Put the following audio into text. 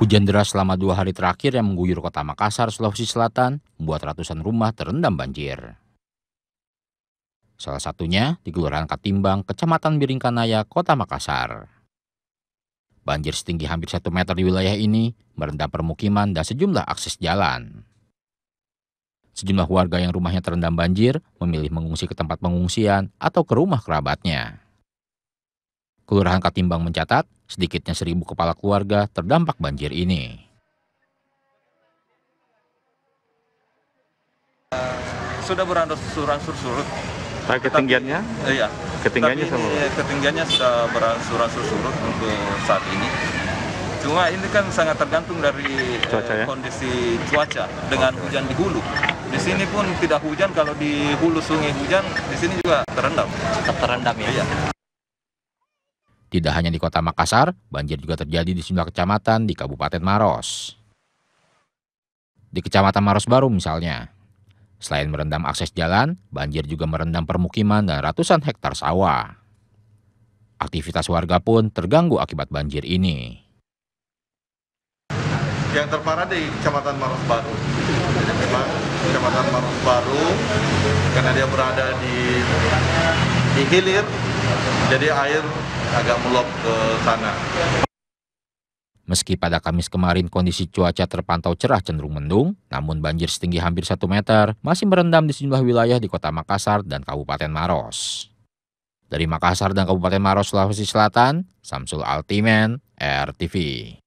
Hujan deras selama dua hari terakhir yang mengguyur kota Makassar, Sulawesi Selatan, membuat ratusan rumah terendam banjir. Salah satunya di Kelurahan Katimbang, Kecamatan Biringkanaya, Kota Makassar. Banjir setinggi hampir satu meter di wilayah ini merendam permukiman dan sejumlah akses jalan. Sejumlah warga yang rumahnya terendam banjir memilih mengungsi ke tempat pengungsian atau ke rumah kerabatnya. Kelurahan Katimbang mencatat sedikitnya seribu kepala keluarga terdampak banjir ini. Sudah berangsur-angsur surut. Nah, ketinggiannya? Tapi, iya. Ketinggiannya Tapi ini, sama? Ketinggiannya sudah berangsur-angsur surut untuk saat ini. Cuma ini kan sangat tergantung dari cuaca, ya? Eh, kondisi cuaca dengan okay. hujan di hulu. Iya. Di sini pun tidak hujan, kalau di hulu sungai hujan, di sini juga terendam. Tetap terendam ya? Iya. Tidak hanya di kota Makassar, banjir juga terjadi di sejumlah kecamatan di Kabupaten Maros. Di Kecamatan Maros Baru misalnya. Selain merendam akses jalan, banjir juga merendam permukiman dan ratusan hektar sawah. Aktivitas warga pun terganggu akibat banjir ini. Yang terparah di Kecamatan Maros Baru. memang Kecamatan Maros Baru karena dia berada di di hilir jadi air agak melop ke sana. Meski pada Kamis kemarin kondisi cuaca terpantau cerah cenderung mendung, namun banjir setinggi hampir 1 meter masih merendam di sejumlah wilayah di kota Makassar dan Kabupaten Maros. Dari Makassar dan Kabupaten Maros, Sulawesi Selatan, Samsul Altimen, RTV.